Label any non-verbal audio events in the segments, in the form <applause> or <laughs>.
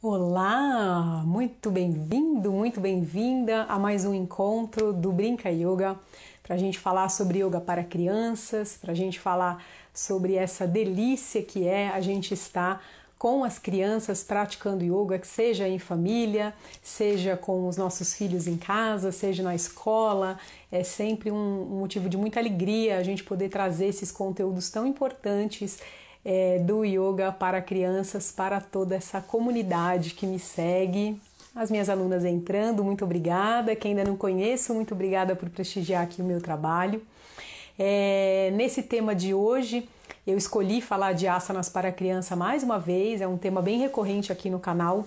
Olá, muito bem-vindo, muito bem-vinda a mais um encontro do Brinca Yoga para a gente falar sobre yoga para crianças, para a gente falar sobre essa delícia que é a gente estar com as crianças praticando yoga, seja em família, seja com os nossos filhos em casa, seja na escola, é sempre um motivo de muita alegria a gente poder trazer esses conteúdos tão importantes é, do Yoga para Crianças, para toda essa comunidade que me segue. As minhas alunas entrando, muito obrigada. Quem ainda não conheço, muito obrigada por prestigiar aqui o meu trabalho. É, nesse tema de hoje, eu escolhi falar de asanas para criança mais uma vez, é um tema bem recorrente aqui no canal,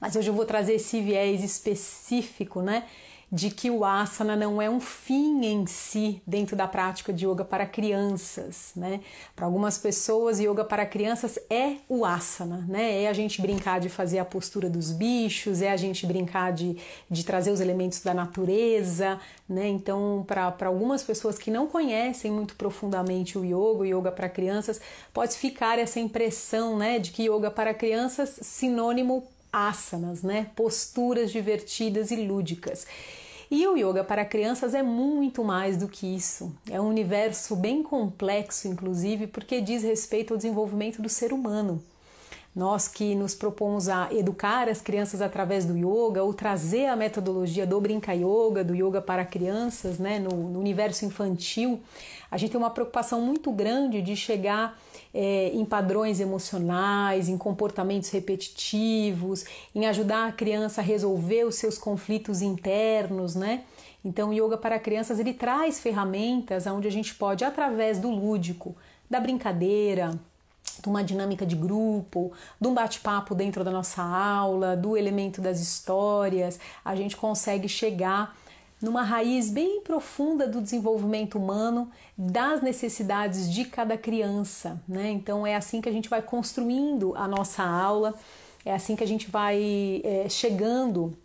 mas hoje eu vou trazer esse viés específico, né? de que o asana não é um fim em si dentro da prática de yoga para crianças, né? Para algumas pessoas, yoga para crianças é o asana, né? É a gente brincar de fazer a postura dos bichos, é a gente brincar de, de trazer os elementos da natureza, né? Então, para algumas pessoas que não conhecem muito profundamente o yoga, o yoga para crianças, pode ficar essa impressão, né, de que yoga para crianças sinônimo asanas, né? Posturas divertidas e lúdicas. E o yoga para crianças é muito mais do que isso. É um universo bem complexo, inclusive, porque diz respeito ao desenvolvimento do ser humano. Nós que nos propomos a educar as crianças através do yoga ou trazer a metodologia do brinca yoga, do yoga para crianças, né, no, no universo infantil, a gente tem uma preocupação muito grande de chegar é, em padrões emocionais, em comportamentos repetitivos, em ajudar a criança a resolver os seus conflitos internos, né? Então, o yoga para crianças ele traz ferramentas onde a gente pode, através do lúdico, da brincadeira, de uma dinâmica de grupo, de um bate-papo dentro da nossa aula, do elemento das histórias, a gente consegue chegar numa raiz bem profunda do desenvolvimento humano, das necessidades de cada criança, né? Então é assim que a gente vai construindo a nossa aula, é assim que a gente vai é, chegando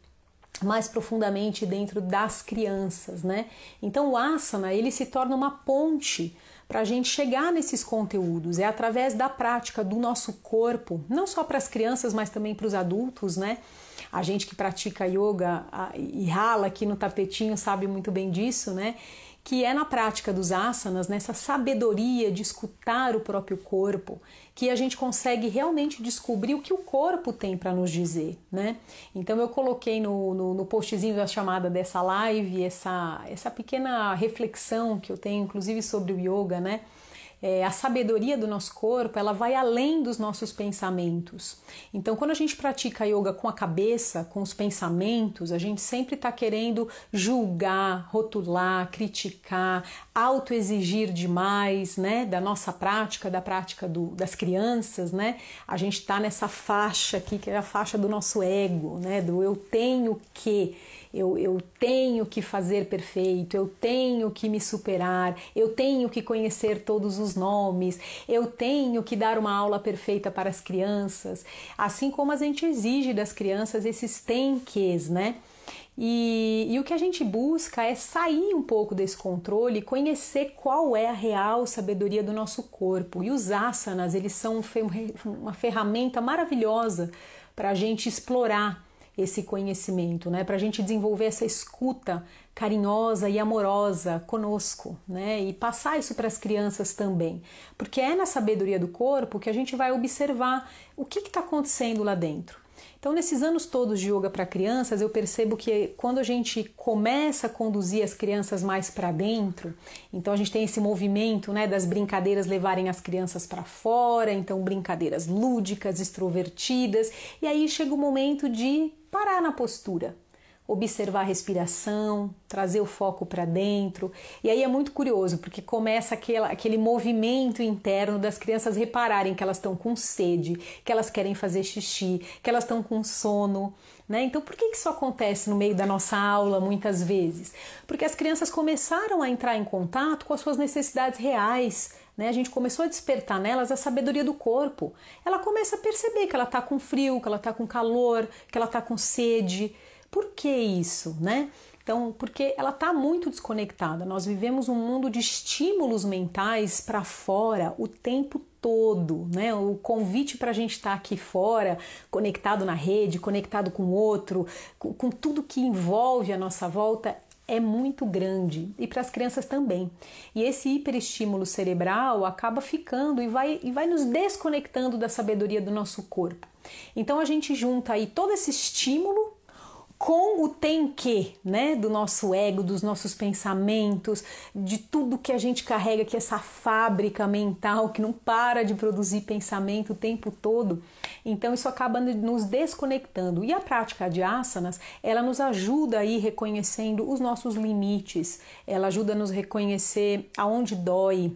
mais profundamente dentro das crianças, né? Então o asana ele se torna uma ponte para a gente chegar nesses conteúdos. É através da prática do nosso corpo, não só para as crianças, mas também para os adultos, né? A gente que pratica yoga e rala aqui no tapetinho sabe muito bem disso, né? que é na prática dos asanas, nessa sabedoria de escutar o próprio corpo, que a gente consegue realmente descobrir o que o corpo tem para nos dizer, né? Então eu coloquei no, no, no, postzinho da chamada dessa live essa, essa pequena reflexão que eu tenho, inclusive sobre o yoga, né? é, a sabedoria do nosso corpo, ela vai além dos nossos pensamentos. Então, quando a gente pratica yoga com a cabeça, com os pensamentos, a gente sempre está querendo julgar, rotular, criticar, autoexigir demais, né? Da nossa prática, da prática do, das crianças, né? A gente está nessa faixa aqui, que é a faixa do nosso ego, né? Do eu tenho que eu, eu tenho que fazer perfeito, eu tenho que me superar, eu tenho que conhecer todos os nomes, eu tenho que dar uma aula perfeita para as crianças, assim como a gente exige das crianças esses tenques, né? E, e, o que a gente busca é sair um pouco desse controle e conhecer qual é a real sabedoria do nosso corpo. E os asanas, eles são uma ferramenta maravilhosa para a gente explorar esse conhecimento, né? Para a gente desenvolver essa escuta carinhosa e amorosa conosco, né? E passar isso para as crianças também, porque é na sabedoria do corpo que a gente vai observar o que está acontecendo lá dentro. Então, nesses anos todos de yoga para crianças, eu percebo que quando a gente começa a conduzir as crianças mais para dentro, então a gente tem esse movimento né, das brincadeiras levarem as crianças para fora, então brincadeiras lúdicas, extrovertidas, e aí chega o momento de parar na postura, observar a respiração, trazer o foco para dentro. E aí é muito curioso, porque começa aquele movimento interno das crianças repararem que elas estão com sede, que elas querem fazer xixi, que elas estão com sono. Né? Então, por que isso acontece no meio da nossa aula muitas vezes? Porque as crianças começaram a entrar em contato com as suas necessidades reais né, a gente começou a despertar nelas a sabedoria do corpo. Ela começa a perceber que ela está com frio, que ela está com calor, que ela está com sede. Por que isso, né? Então, porque ela está muito desconectada. Nós vivemos um mundo de estímulos mentais para fora o tempo todo, né? O convite para a gente estar tá aqui fora, conectado na rede, conectado com o outro, com, com tudo que envolve a nossa volta, é muito grande e para as crianças também. E esse hiperestímulo cerebral acaba ficando e vai, e vai nos desconectando da sabedoria do nosso corpo. Então a gente junta aí todo esse estímulo com o tem que, né, do nosso ego, dos nossos pensamentos, de tudo que a gente carrega, que essa fábrica mental que não para de produzir pensamento o tempo todo. Então isso acaba nos desconectando. E a prática de asanas, ela nos ajuda a ir reconhecendo os nossos limites, ela ajuda a nos reconhecer aonde dói,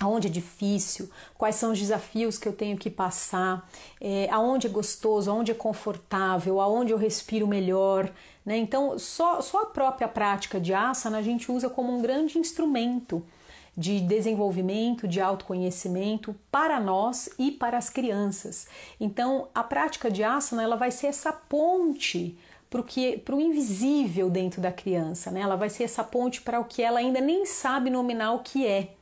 aonde é difícil, quais são os desafios que eu tenho que passar, é, aonde é gostoso, aonde é confortável, aonde eu respiro melhor. Né? Então, só, só a própria prática de asana a gente usa como um grande instrumento de desenvolvimento, de autoconhecimento para nós e para as crianças. Então, a prática de asana ela vai ser essa ponte para o invisível dentro da criança, né? Ela vai ser essa ponte para o que ela ainda nem sabe nominar o que é.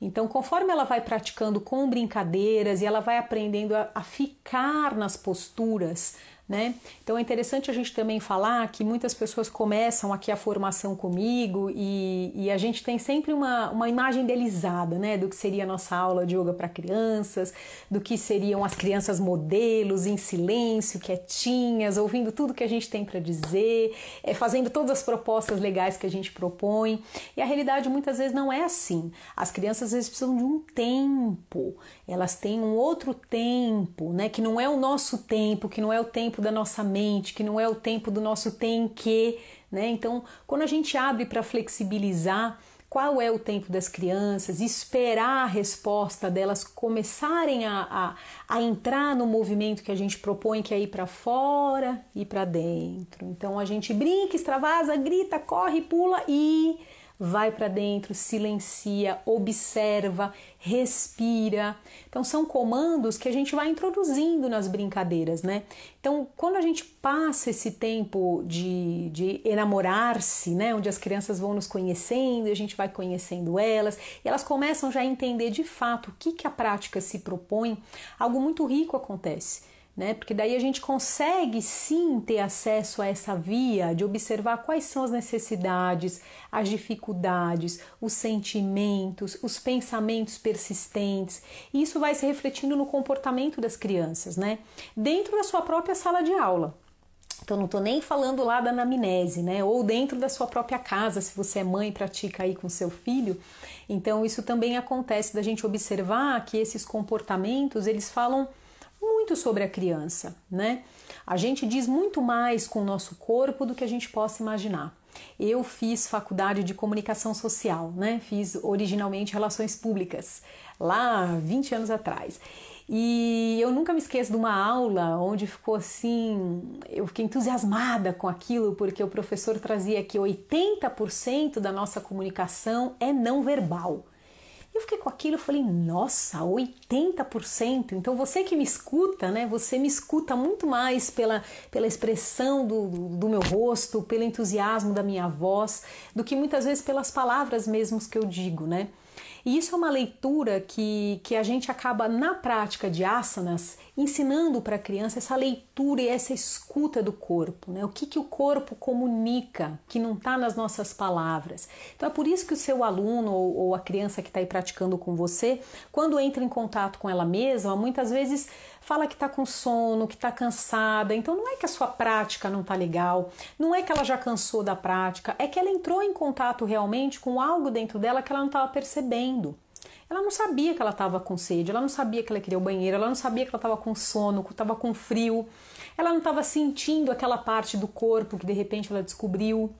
Então, conforme ela vai praticando com brincadeiras e ela vai aprendendo a, a ficar nas posturas, né? Então é interessante a gente também falar que muitas pessoas começam aqui a formação comigo e, e a gente tem sempre uma, uma imagem idealizada, né? Do que seria a nossa aula de yoga para crianças, do que seriam as crianças modelos, em silêncio, quietinhas, ouvindo tudo que a gente tem para dizer, é, fazendo todas as propostas legais que a gente propõe. E a realidade muitas vezes não é assim. As crianças às vezes precisam de um tempo, elas têm um outro tempo, né? Que não é o nosso tempo, que não é o tempo tempo da nossa mente, que não é o tempo do nosso tem que, né? Então, quando a gente abre para flexibilizar, qual é o tempo das crianças, esperar a resposta delas começarem a, a, a entrar no movimento que a gente propõe, que é ir para fora e para dentro. Então a gente brinca, extravasa, grita, corre, pula e vai para dentro, silencia, observa, respira. Então são comandos que a gente vai introduzindo nas brincadeiras, né? Então quando a gente passa esse tempo de, de enamorar-se, né, onde as crianças vão nos conhecendo, a gente vai conhecendo elas, e elas começam já a entender de fato o que, que a prática se propõe, algo muito rico acontece né? Porque daí a gente consegue sim ter acesso a essa via de observar quais são as necessidades, as dificuldades, os sentimentos, os pensamentos persistentes. E isso vai se refletindo no comportamento das crianças, né? Dentro da sua própria sala de aula. Então não estou nem falando lá da anamnese, né? Ou dentro da sua própria casa, se você é mãe e pratica aí com seu filho. Então isso também acontece da gente observar que esses comportamentos, eles falam muito sobre a criança, né? A gente diz muito mais com o nosso corpo do que a gente possa imaginar. Eu fiz faculdade de comunicação social, né? Fiz originalmente relações públicas, lá 20 anos atrás. E eu nunca me esqueço de uma aula onde ficou assim, eu fiquei entusiasmada com aquilo, porque o professor trazia que 80% da nossa comunicação é não verbal. Eu fiquei com aquilo, eu falei, nossa, 80%. Então você que me escuta, né? Você me escuta muito mais pela, pela expressão do, do meu rosto, pelo entusiasmo da minha voz, do que muitas vezes pelas palavras mesmo que eu digo, né? E isso é uma leitura que, que a gente acaba, na prática de asanas, ensinando para a criança essa leitura e essa escuta do corpo, né? O que, que o corpo comunica, que não está nas nossas palavras. Então é por isso que o seu aluno ou, ou a criança que está aí praticando com você, quando entra em contato com ela mesma, muitas vezes fala que está com sono, que está cansada. Então não é que a sua prática não está legal, não é que ela já cansou da prática, é que ela entrou em contato realmente com algo dentro dela que ela não estava percebendo. Ela não sabia que ela estava com sede, ela não sabia que ela queria o banheiro, ela não sabia que ela estava com sono, que estava com frio, ela não estava sentindo aquela parte do corpo que de repente ela descobriu.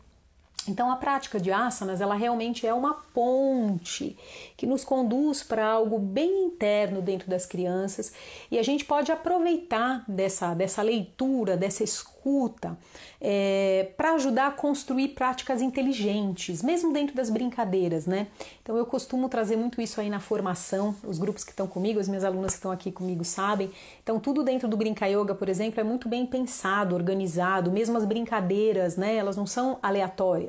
Então a prática de asanas, ela realmente é uma ponte que nos conduz para algo bem interno dentro das crianças e a gente pode aproveitar dessa, dessa leitura, dessa escuta, é, eh, para ajudar a construir práticas inteligentes, mesmo dentro das brincadeiras, né? Então eu costumo trazer muito isso aí na formação, os grupos que estão comigo, as minhas alunas que estão aqui comigo sabem. Então tudo dentro do Brinca Yoga, por exemplo, é muito bem pensado, organizado, mesmo as brincadeiras, né? Elas não são aleatórias.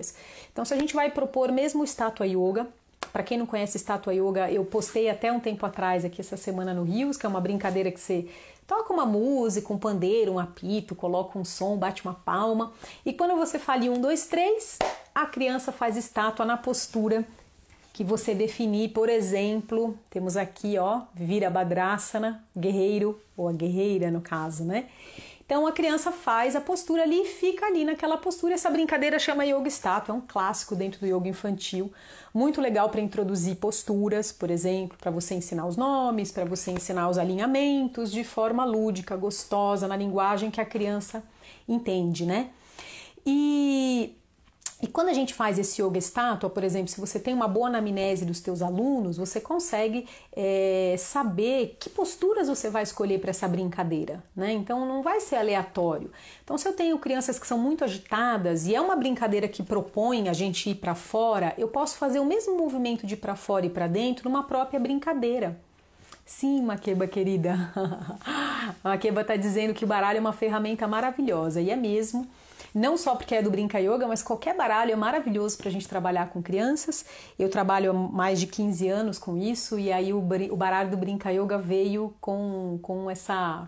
Então, se a gente vai propor mesmo estátua Yoga, para quem não conhece estátua Yoga, eu postei até um tempo atrás aqui essa semana no Rios, que é uma brincadeira que você toca uma música, um pandeiro, um apito, coloca um som, bate uma palma. E quando você fale um, dois, três, a criança faz estátua na postura que você definir. Por exemplo, temos aqui, ó, vira badrasana, guerreiro, ou a guerreira no caso, né? Então a criança faz a postura ali e fica ali naquela postura. Essa brincadeira chama Yoga Stop, é um clássico dentro do yoga infantil, muito legal para introduzir posturas, por exemplo, para você ensinar os nomes, para você ensinar os alinhamentos de forma lúdica, gostosa, na linguagem que a criança entende, né? E e quando a gente faz esse yoga estátua, por exemplo, se você tem uma boa anamnese dos teus alunos, você consegue é, saber que posturas você vai escolher para essa brincadeira, né? Então não vai ser aleatório. Então se eu tenho crianças que são muito agitadas e é uma brincadeira que propõe a gente ir para fora, eu posso fazer o mesmo movimento de para fora e para dentro numa própria brincadeira. Sim, Maqueba querida. <laughs> Maqueba está dizendo que o baralho é uma ferramenta maravilhosa e é mesmo. Não só porque é do Brinca Yoga, mas qualquer baralho é maravilhoso para a gente trabalhar com crianças. Eu trabalho há mais de 15 anos com isso e aí o baralho do Brinca Yoga veio com, com essa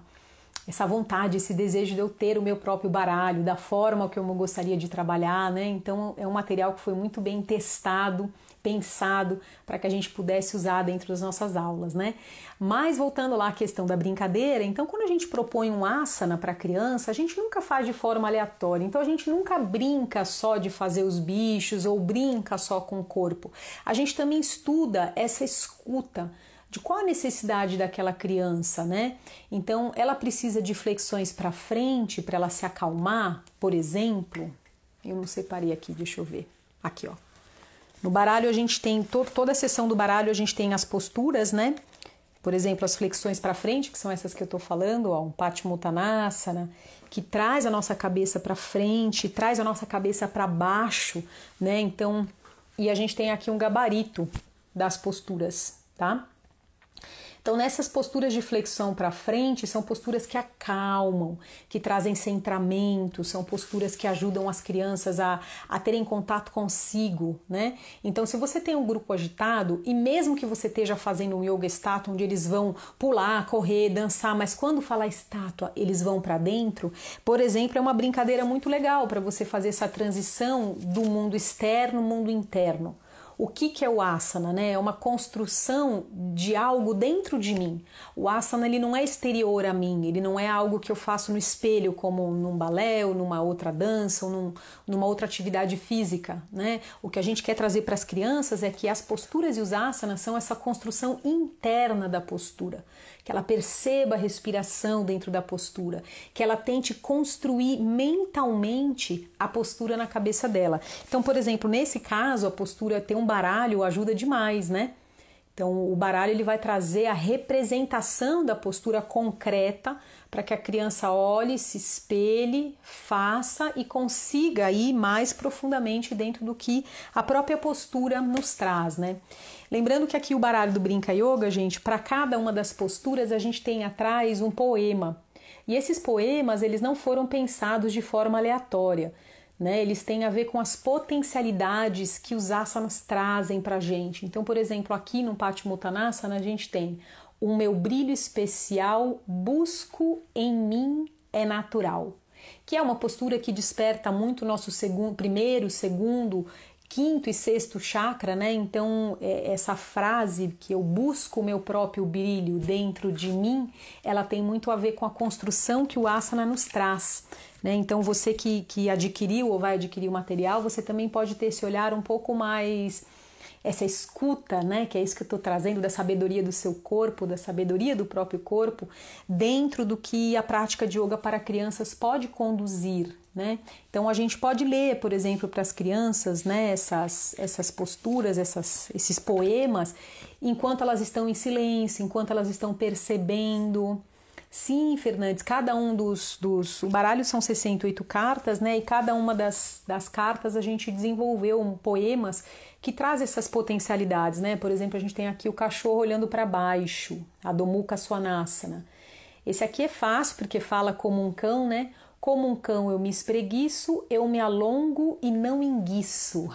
essa vontade, esse desejo de eu ter o meu próprio baralho, da forma que eu gostaria de trabalhar, né? Então é um material que foi muito bem testado pensado para que a gente pudesse usar dentro das nossas aulas, né? Mas voltando lá à questão da brincadeira, então quando a gente propõe um asana para criança, a gente nunca faz de forma aleatória. Então a gente nunca brinca só de fazer os bichos ou brinca só com o corpo. A gente também estuda essa escuta de qual a necessidade daquela criança, né? Então, ela precisa de flexões para frente para ela se acalmar, por exemplo. Eu não separei aqui, deixa eu ver. Aqui, ó. No baralho a gente tem to toda a sessão do baralho a gente tem as posturas, né? Por exemplo, as flexões para frente, que são essas que eu estou falando, ó, um Patmuttanasana, que traz a nossa cabeça para frente, traz a nossa cabeça para baixo, né? Então, e a gente tem aqui um gabarito das posturas, tá? Então, nessas posturas de flexão para frente, são posturas que acalmam, que trazem centramento, são posturas que ajudam as crianças a, a terem contato consigo, né? Então, se você tem um grupo agitado, e mesmo que você esteja fazendo um yoga estátua, onde eles vão pular, correr, dançar, mas quando falar estátua, eles vão para dentro, por exemplo, é uma brincadeira muito legal para você fazer essa transição do mundo externo, mundo interno. O que, que é o asana? Né? É uma construção de algo dentro de mim. O asana ele não é exterior a mim, ele não é algo que eu faço no espelho, como num balé, ou numa outra dança, ou num, numa outra atividade física. Né? O que a gente quer trazer para as crianças é que as posturas e os asanas são essa construção interna da postura que ela perceba a respiração dentro da postura, que ela tente construir mentalmente a postura na cabeça dela. Então, por exemplo, nesse caso, a postura ter um baralho ajuda demais, né? Então, o baralho ele vai trazer a representação da postura concreta para que a criança olhe, se espelhe, faça e consiga ir mais profundamente dentro do que a própria postura nos traz, né? Lembrando que aqui o baralho do Brinca Yoga, gente, para cada uma das posturas a gente tem atrás um poema. E esses poemas, eles não foram pensados de forma aleatória. Né, eles têm a ver com as potencialidades que os asanas trazem para a gente. Então, por exemplo, aqui no Patimotanasana a gente tem o meu brilho especial busco em mim é natural, que é uma postura que desperta muito nosso segundo, primeiro, segundo quinto e sexto chakra, né? Então, é, essa frase que eu busco o meu próprio brilho dentro de mim, ela tem muito a ver com a construção que o asana nos traz. Né? Então, você que, que adquiriu ou vai adquirir o material, você também pode ter esse olhar um pouco mais. Essa escuta, né, que é isso que eu estou trazendo, da sabedoria do seu corpo, da sabedoria do próprio corpo, dentro do que a prática de yoga para crianças pode conduzir, né? Então a gente pode ler, por exemplo, para as crianças, né, essas, essas posturas, essas, esses poemas, enquanto elas estão em silêncio, enquanto elas estão percebendo. Sim, Fernandes, cada um dos, dos. O baralho são 68 cartas, né? E cada uma das, das cartas a gente desenvolveu poemas que traz essas potencialidades, né? Por exemplo, a gente tem aqui o cachorro olhando para baixo, a Domuka Swanasana. Esse aqui é fácil porque fala como um cão, né? Como um cão eu me espreguiço, eu me alongo e não enguiço.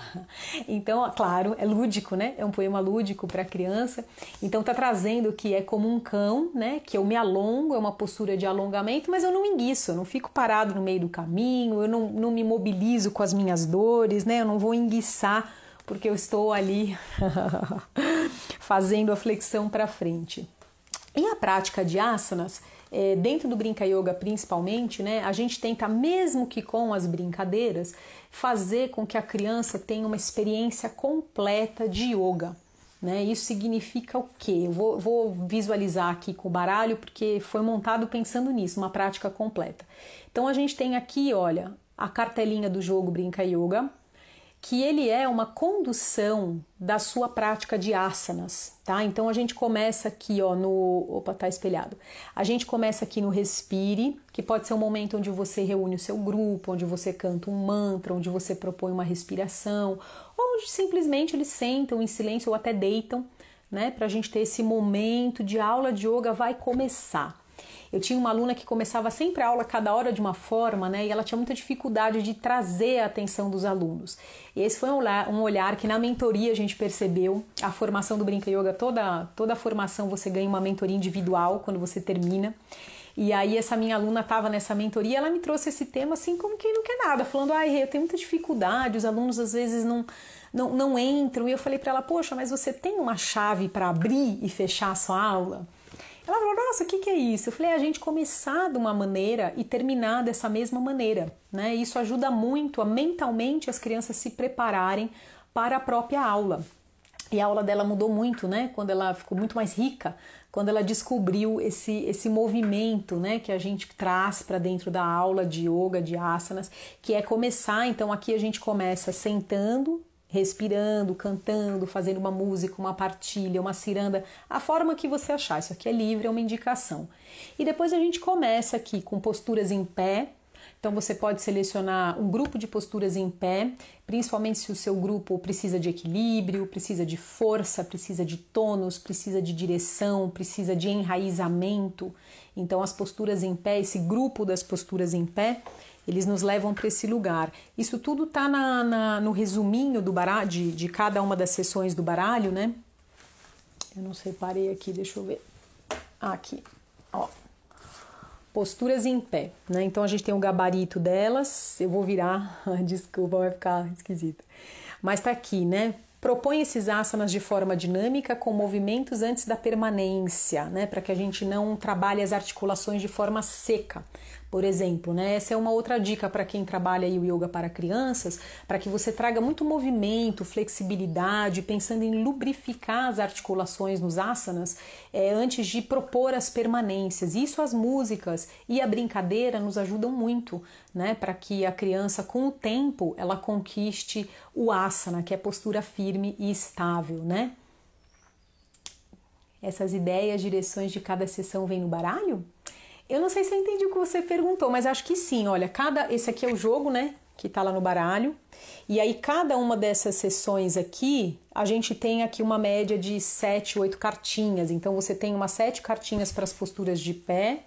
<laughs> Então, claro, é lúdico, né? É um poema lúdico para criança. Então tá trazendo que é como um cão, né? Que eu me alongo, é uma postura de alongamento, mas eu não enguiço, eu não fico parado no meio do caminho, eu não, não me mobilizo com as minhas dores, né? Eu não vou enguiçar porque eu estou ali <laughs> fazendo a flexão para frente. E a prática de asanas, é, dentro do Brinca Yoga principalmente, né, a gente tenta, mesmo que com as brincadeiras, fazer com que a criança tenha uma experiência completa de yoga. Né? Isso significa o quê? Eu vou, vou visualizar aqui com o baralho, porque foi montado pensando nisso, uma prática completa. Então a gente tem aqui, olha, a cartelinha do jogo Brinca Yoga, que ele é uma condução da sua prática de asanas, tá? Então a gente começa aqui, ó, no, opa, tá espelhado. A gente começa aqui no respire, que pode ser um momento onde você reúne o seu grupo, onde você canta um mantra, onde você propõe uma respiração, ou onde simplesmente eles sentam em silêncio ou até deitam, né, pra gente ter esse momento de aula de yoga vai começar. Eu tinha uma aluna que começava sempre a aula cada hora de uma forma, né? E ela tinha muita dificuldade de trazer a atenção dos alunos. E esse foi um olhar, um olhar que na mentoria a gente percebeu. A formação do Brinca Yoga, toda, toda a formação você ganha uma mentoria individual quando você termina. E aí essa minha aluna estava nessa mentoria, ela me trouxe esse tema assim como quem não quer nada, falando: "Ai, eu tenho muita dificuldade, os alunos às vezes não não, não entram". E eu falei para ela: "Poxa, mas você tem uma chave para abrir e fechar a sua aula?" Ela falou: Nossa, o que, que é isso? Eu falei: é A gente começar de uma maneira e terminar dessa mesma maneira, né? Isso ajuda muito a mentalmente as crianças se prepararem para a própria aula. E a aula dela mudou muito, né? Quando ela ficou muito mais rica, quando ela descobriu esse, esse movimento, né? Que a gente traz para dentro da aula de yoga, de asanas, que é começar. Então aqui a gente começa sentando, respirando, cantando, fazendo uma música, uma partilha, uma ciranda, a forma que você achar. Isso aqui é livre, é uma indicação. E depois a gente começa aqui com posturas em pé. Então você pode selecionar um grupo de posturas em pé, principalmente se o seu grupo precisa de equilíbrio, precisa de força, precisa de tônus, precisa de direção, precisa de enraizamento. Então as posturas em pé, esse grupo das posturas em pé, eles nos levam para esse lugar. Isso tudo está no resuminho do baralho, de, de cada uma das sessões do baralho, né? Eu não separei aqui, deixa eu ver. Aqui, ó. Posturas em pé, né? Então a gente tem o um gabarito delas. Eu vou virar, <laughs> desculpa, vai ficar esquisito. Mas tá aqui, né? propõe esses asanas de forma dinâmica com movimentos antes da permanência, né, para que a gente não trabalhe as articulações de forma seca, por exemplo, né? Essa é uma outra dica para quem trabalha o yoga para crianças, para que você traga muito movimento, flexibilidade, pensando em lubrificar as articulações nos asanas, é, antes de propor as permanências. Isso as músicas e a brincadeira nos ajudam muito, né? Para que a criança, com o tempo, ela conquiste o asana, que é postura firme e estável, né? Essas ideias, direções de cada sessão vêm no baralho? Eu não sei se eu entendi o que você perguntou, mas acho que sim. Olha, cada. Esse aqui é o jogo, né? Que tá lá no baralho. E aí, cada uma dessas sessões aqui, a gente tem aqui uma média de 7, 8 cartinhas. Então, você tem umas 7 cartinhas para as posturas de pé.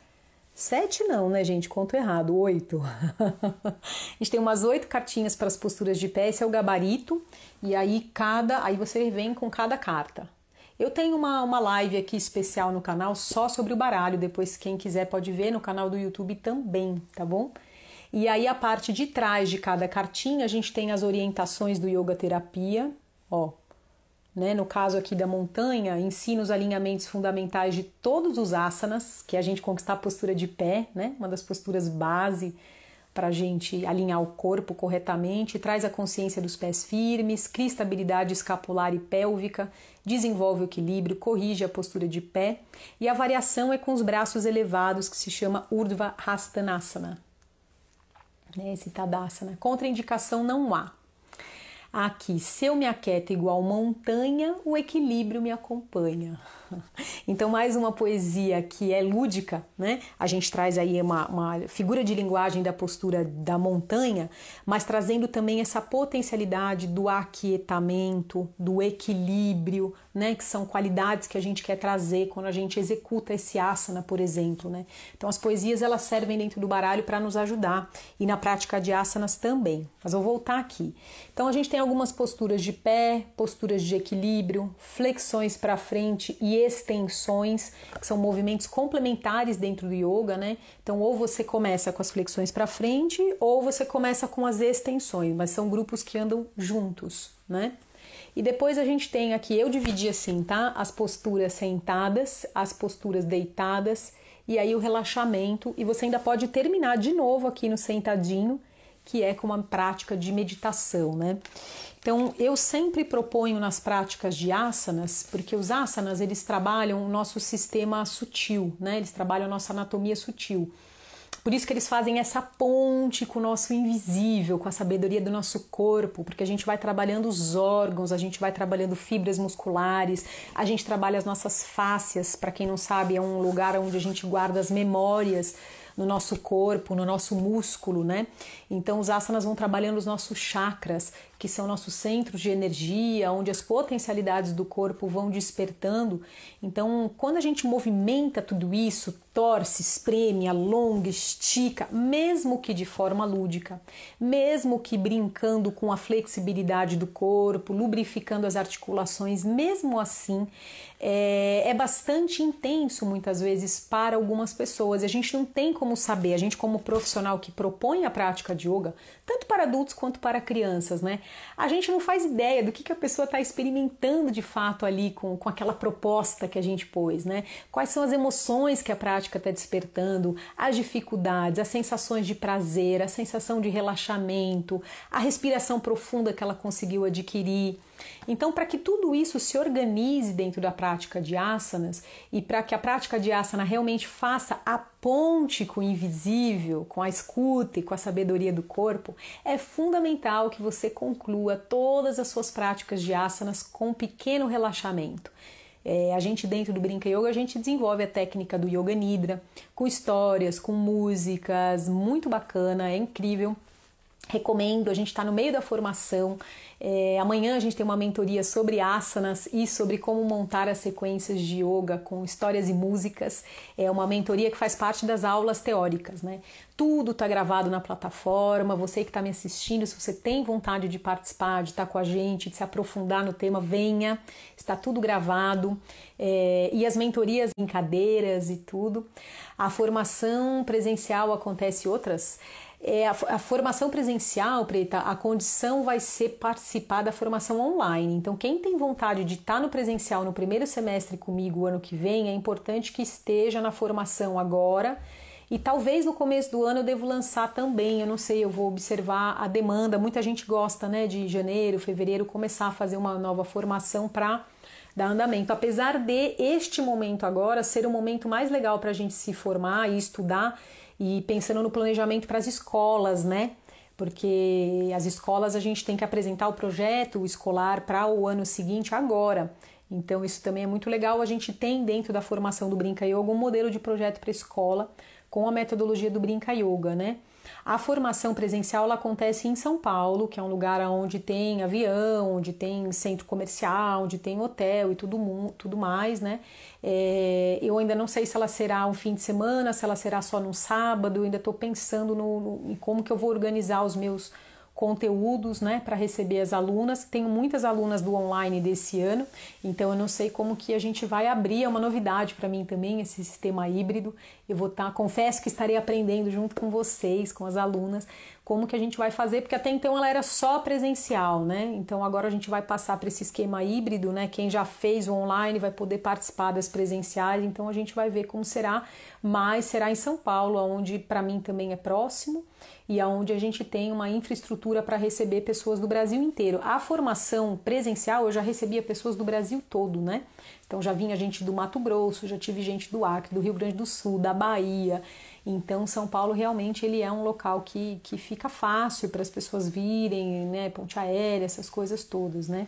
7 não, né, gente? Conto errado, 8. <laughs> a gente tem umas 8 cartinhas para as posturas de pé. Esse é o gabarito. E aí, cada. Aí você vem com cada carta. Eu tenho uma, uma live aqui especial no canal só sobre o baralho, depois quem quiser pode ver no canal do YouTube também, tá bom? E aí a parte de trás de cada cartinha a gente tem as orientações do yoga terapia, ó. Né, no caso aqui da montanha, ensina os alinhamentos fundamentais de todos os asanas, que é a gente conquistar a postura de pé, né, uma das posturas base para a gente alinhar o corpo corretamente, traz a consciência dos pés firmes, cria estabilidade escapular e pélvica, desenvolve o equilíbrio, corrige a postura de pé e a variação é com os braços elevados que se chama Urdhva Hastanasana. Né, esse Tadasana. Contraindicação não há. Aqui, se eu me aquieto igual montanha, o equilíbrio me acompanha. <laughs> Então, mais uma poesia que é lúdica, né? A gente traz aí uma, uma figura de linguagem da postura da montanha, mas trazendo também essa potencialidade do aquietamento, do equilíbrio, né? Que são qualidades que a gente quer trazer quando a gente executa esse asana, por exemplo, né? Então, as poesias elas servem dentro do baralho para nos ajudar e na prática de asanas também. Mas vou voltar aqui. Então, a gente tem algumas posturas de pé, posturas de equilíbrio, flexões para frente e extensões, que são movimentos complementares dentro do yoga, né? Então, ou você começa com as flexões para frente, ou você começa com as extensões, mas são grupos que andam juntos, né? E depois a gente tem aqui, eu dividi assim, tá? As posturas sentadas, as posturas deitadas e aí o relaxamento. E você ainda pode terminar de novo aqui no sentadinho, que é com uma prática de meditação, né? Então, eu sempre proponho nas práticas de asanas, porque os asanas eles trabalham o nosso sistema sutil, né? Eles trabalham a nossa anatomia sutil. Por isso que eles fazem essa ponte com o nosso invisível, com a sabedoria do nosso corpo, porque a gente vai trabalhando os órgãos, a gente vai trabalhando fibras musculares, a gente trabalha as nossas fáscias, para quem não sabe, é um lugar onde a gente guarda as memórias no nosso corpo, no nosso músculo, né? Então os asanas vão trabalhando os nossos chakras, que são nossos centros de energia, onde as potencialidades do corpo vão despertando. Então, quando a gente movimenta tudo isso, torce, espreme, alonga, estica, mesmo que de forma lúdica, mesmo que brincando com a flexibilidade do corpo, lubrificando as articulações, mesmo assim, é, é bastante intenso muitas vezes para algumas pessoas. A gente não tem como saber, a gente, como profissional que propõe a prática de yoga, tanto para adultos quanto para crianças, né? a gente não faz ideia do que, que a pessoa está experimentando de fato ali com, com aquela proposta que a gente pôs, né? Quais são as emoções que a prática está despertando, as dificuldades, as sensações de prazer, a sensação de relaxamento, a respiração profunda que ela conseguiu adquirir. Então, para que tudo isso se organize dentro da prática de asanas e para que a prática de asana realmente faça a ponte com o invisível, com a escuta e com a sabedoria do corpo, é fundamental que você conclua todas as suas práticas de asanas com um pequeno relaxamento. É, a gente dentro do Brinca Yoga, a gente desenvolve a técnica do Yoga Nidra, com histórias, com músicas, muito bacana, é incrível. Recomendo, a gente está no meio da formação, é, amanhã a gente tem uma mentoria sobre asanas e sobre como montar as sequências de yoga com histórias e músicas. É uma mentoria que faz parte das aulas teóricas, né? Tudo está gravado na plataforma. Você que está me assistindo, se você tem vontade de participar, de estar tá com a gente, de se aprofundar no tema, venha. Está tudo gravado. É, e as mentorias em cadeiras e tudo. A formação presencial acontece outras é, a, a, formação presencial, Preta, a condição vai ser participar da formação online. Então, quem tem vontade de estar tá no presencial no primeiro semestre comigo ano que vem, é importante que esteja na formação agora. E talvez no começo do ano eu devo lançar também, eu não sei, eu vou observar a demanda. Muita gente gosta, né, de janeiro, fevereiro, começar a fazer uma nova formação para dar andamento. Apesar de este momento agora ser o momento mais legal para a gente se formar e estudar, e pensando no planejamento para as escolas, né? Porque as escolas a gente tem que apresentar o projeto escolar para o ano seguinte agora. Então isso também é muito legal. A gente tem dentro da formação do Brinca Yoga um modelo de projeto para escola com a metodologia do Brinca Yoga, né? A formação presencial ela acontece em São Paulo, que é um lugar onde tem avião, onde tem centro comercial, onde tem hotel e tudo, tudo mais, né? É, eu ainda não sei se ela será um fim de semana, se ela será só num sábado, eu ainda estou pensando no, no, em como que eu vou organizar os meus conteúdos né, para receber as alunas. Tenho muitas alunas do online desse ano, então eu não sei como que a gente vai abrir. É uma novidade para mim também esse sistema híbrido. Eu vou estar, tá, confesso que estarei aprendendo junto com vocês, com as alunas, como que a gente vai fazer, porque até então ela era só presencial, né? Então agora a gente vai passar para esse esquema híbrido, né? Quem já fez o online vai poder participar das presenciais, então a gente vai ver como será, mas será em São Paulo, onde para mim também é próximo e aonde a gente tem uma infraestrutura para receber pessoas do Brasil inteiro. A formação presencial eu já recebia pessoas do Brasil todo, né? Então já vinha gente do Mato Grosso, já tive gente do Acre, do Rio Grande do Sul, da Bahia, então São Paulo realmente ele é um local que, que fica fácil para as pessoas virem, né? Ponte aérea, essas coisas todas, né?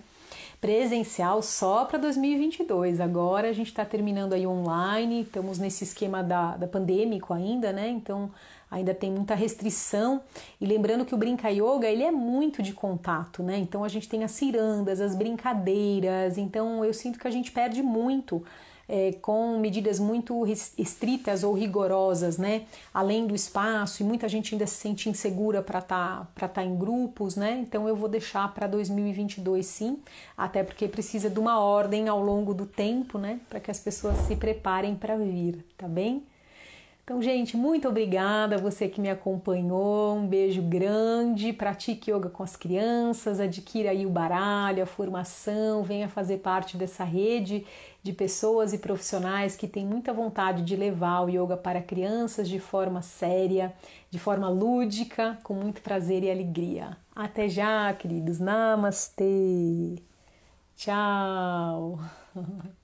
Presencial só para 2022. Agora a gente está terminando aí online, estamos nesse esquema da, da pandêmico ainda, né? Então ainda tem muita restrição. E lembrando que o Brinca Yoga, ele é muito de contato, né? Então a gente tem as cirandas, as brincadeiras. Então eu sinto que a gente perde muito é, com medidas muito restritas ou rigorosas, né? Além do espaço, e muita gente ainda se sente insegura para estar tá, tá em grupos, né? Então eu vou deixar para 2022 sim, até porque precisa de uma ordem ao longo do tempo, né? Para que as pessoas se preparem para vir, tá bem? Então, gente, muito obrigada a você que me acompanhou. Um beijo grande. Pratique yoga com as crianças, adquira aí o baralho, a formação, venha fazer parte dessa rede de pessoas e profissionais que têm muita vontade de levar o yoga para crianças de forma séria, de forma lúdica, com muito prazer e alegria. Até já, queridos. Namastê. Tchau. <laughs>